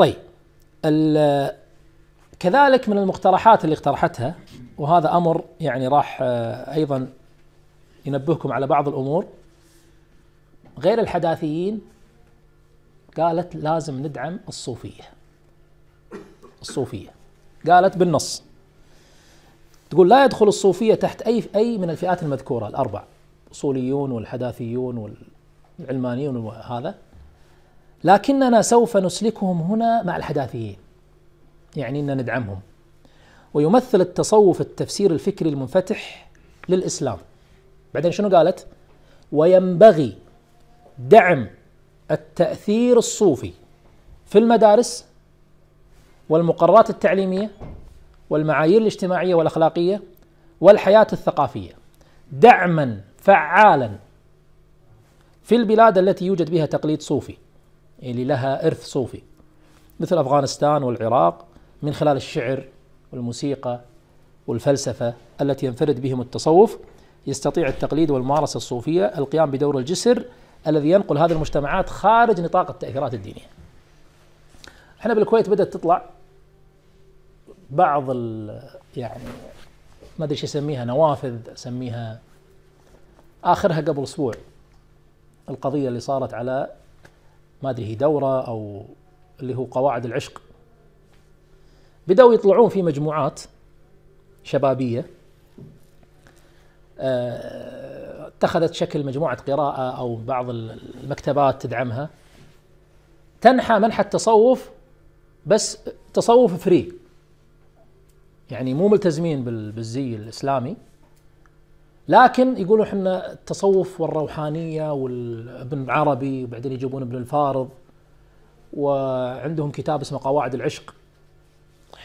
طيب كذلك من المقترحات اللي اقترحتها وهذا امر يعني راح آه، ايضا ينبهكم على بعض الامور غير الحداثيين قالت لازم ندعم الصوفيه الصوفيه قالت بالنص تقول لا يدخل الصوفيه تحت اي اي من الفئات المذكوره الاربع الاصوليون والحداثيون والعلمانيون وهذا لكننا سوف نسلكهم هنا مع الحداثيين يعني أننا ندعمهم ويمثل التصوف التفسير الفكري المنفتح للإسلام بعدين شنو قالت وينبغي دعم التأثير الصوفي في المدارس والمقررات التعليمية والمعايير الاجتماعية والأخلاقية والحياة الثقافية دعما فعالا في البلاد التي يوجد بها تقليد صوفي اللي لها إرث صوفي مثل أفغانستان والعراق من خلال الشعر والموسيقى والفلسفة التي ينفرد بهم التصوف يستطيع التقليد والممارسة الصوفية القيام بدور الجسر الذي ينقل هذه المجتمعات خارج نطاق التأثيرات الدينية احنا بالكويت بدأت تطلع بعض ال يعني ما ادري ايش اسميها نوافذ اسميها اخرها قبل اسبوع القضيه اللي صارت على ما ادري هي دوره او اللي هو قواعد العشق بدأوا يطلعون في مجموعات شبابيه آه، اتخذت شكل مجموعه قراءه او بعض المكتبات تدعمها تنحى منحى التصوف بس تصوف فري يعني مو ملتزمين بالزي الاسلامي لكن يقولوا احنا التصوف والروحانيه والابن عربي وبعدين يجيبون ابن الفارض وعندهم كتاب اسمه قواعد العشق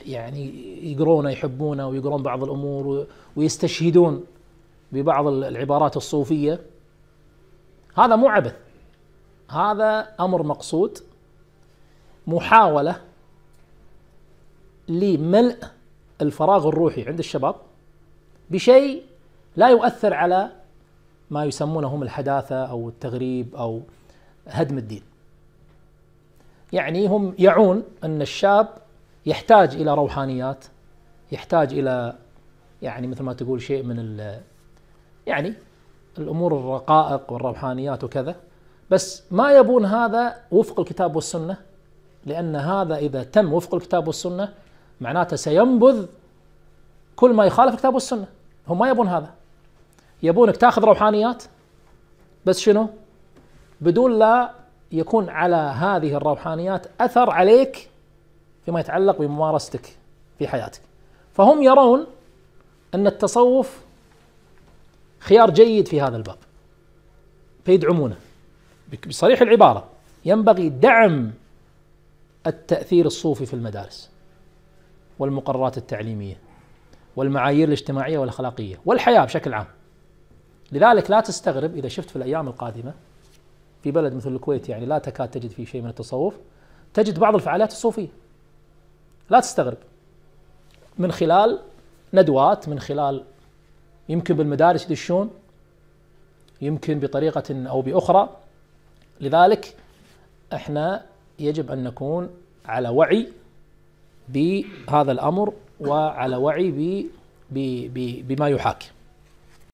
يعني يقرونه يحبونه ويقرون بعض الامور ويستشهدون ببعض العبارات الصوفيه هذا مو عبث هذا امر مقصود محاوله لملء الفراغ الروحي عند الشباب بشيء لا يؤثر على ما يسمونه هم الحداثة أو التغريب أو هدم الدين يعني هم يعون أن الشاب يحتاج إلى روحانيات يحتاج إلى يعني مثل ما تقول شيء من يعني الأمور الرقائق والروحانيات وكذا بس ما يبون هذا وفق الكتاب والسنة لأن هذا إذا تم وفق الكتاب والسنة معناته سينبذ كل ما يخالف الكتاب والسنة هم ما يبون هذا يبونك تاخذ روحانيات بس شنو؟ بدون لا يكون على هذه الروحانيات اثر عليك فيما يتعلق بممارستك في حياتك. فهم يرون ان التصوف خيار جيد في هذا الباب. فيدعمونه بصريح العباره ينبغي دعم التاثير الصوفي في المدارس والمقررات التعليميه والمعايير الاجتماعيه والاخلاقيه والحياه بشكل عام. لذلك لا تستغرب اذا شفت في الايام القادمه في بلد مثل الكويت يعني لا تكاد تجد فيه شيء من التصوف تجد بعض الفعاليات الصوفيه لا تستغرب من خلال ندوات من خلال يمكن بالمدارس يدشون يمكن بطريقه او باخرى لذلك احنا يجب ان نكون على وعي بهذا الامر وعلى وعي ب ب ب بما يحاكي